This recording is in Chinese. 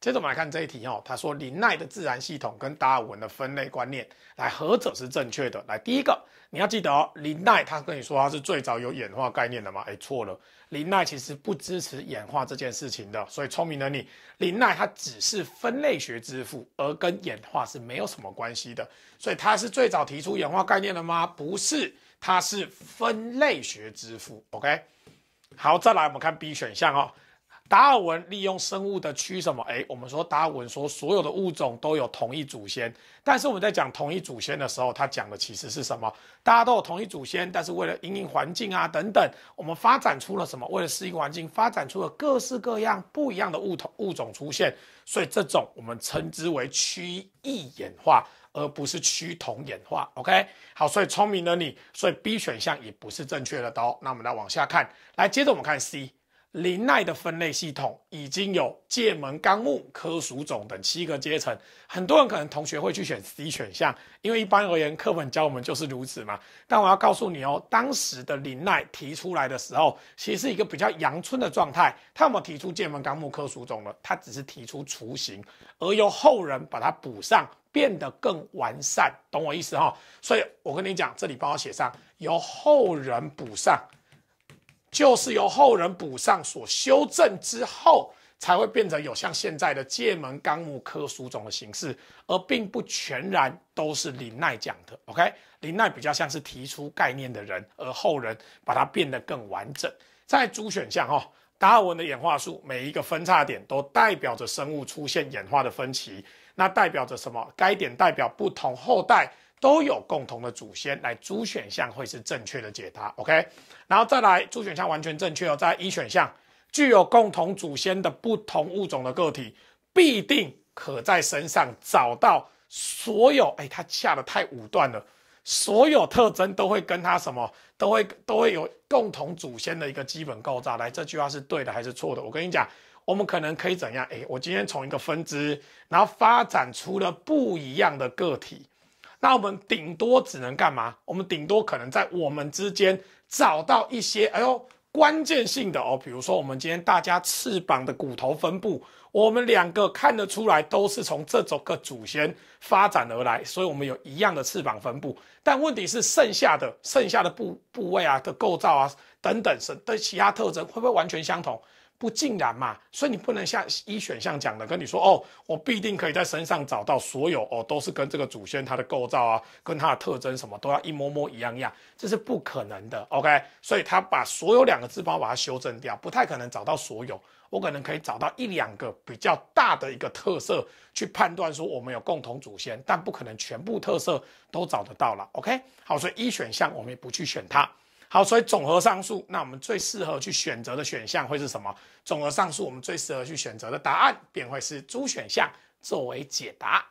接着我们来看这一题哦，他说林奈的自然系统跟达尔文的分类观念来何者是正确的。来，第一个你要记得，哦，林奈他跟你说他是最早有演化概念的嘛？哎，错了，林奈其实不支持演化这件事情的。所以聪明的你，林奈他只是分类学之父，而跟演化是没有什么关系的。所以他是最早提出演化概念的吗？不是，他是分类学之父。OK，好，再来我们看 B 选项哦。达尔文利用生物的趋什么？诶，我们说达尔文说所有的物种都有同一祖先，但是我们在讲同一祖先的时候，他讲的其实是什么？大家都有同一祖先，但是为了营应环境啊等等，我们发展出了什么？为了适应环境，发展出了各式各样不一样的物种物种出现，所以这种我们称之为趋异演化，而不是趋同演化。OK，好，所以聪明的你，所以 B 选项也不是正确的哦。那我们来往下看，来接着我们看 C。林奈的分类系统已经有界门纲目科属种等七个阶层，很多人可能同学会去选 C 选项，因为一般而言课本教我们就是如此嘛。但我要告诉你哦，当时的林奈提出来的时候，其实是一个比较阳春的状态，他有没有提出界门纲目科属种了，他只是提出雏形，而由后人把它补上，变得更完善，懂我意思哈？所以我跟你讲，这里帮我写上，由后人补上。就是由后人补上所修正之后，才会变成有像现在的《界门纲目科属种》的形式，而并不全然都是林奈讲的。OK，林奈比较像是提出概念的人，而后人把它变得更完整。在主选项哈，达尔文的演化树，每一个分叉点都代表着生物出现演化的分歧，那代表着什么？该点代表不同后代。都有共同的祖先，来，猪选项会是正确的解答，OK，然后再来猪选项完全正确哦，在一选项具有共同祖先的不同物种的个体，必定可在身上找到所有，哎，他下的太武断了，所有特征都会跟它什么都会都会有共同祖先的一个基本构造，来，这句话是对的还是错的？我跟你讲，我们可能可以怎样？哎，我今天从一个分支，然后发展出了不一样的个体。那我们顶多只能干嘛？我们顶多可能在我们之间找到一些，哎呦，关键性的哦，比如说我们今天大家翅膀的骨头分布。我们两个看得出来，都是从这种个祖先发展而来，所以我们有一样的翅膀分布。但问题是，剩下的剩下的部部位啊的构造啊等等是的其他特征，会不会完全相同？不尽然嘛。所以你不能像一选项讲的，跟你说哦，我必定可以在身上找到所有哦，都是跟这个祖先它的构造啊跟它的特征什么都要一模模一样样，这是不可能的。OK，所以他把所有两个字包把它修正掉，不太可能找到所有，我可能可以找到一两个。比较大的一个特色，去判断说我们有共同祖先，但不可能全部特色都找得到了。OK，好，所以一选项我们不去选它。好，所以总和上述，那我们最适合去选择的选项会是什么？总和上述，我们最适合去选择的答案便会是猪选项作为解答。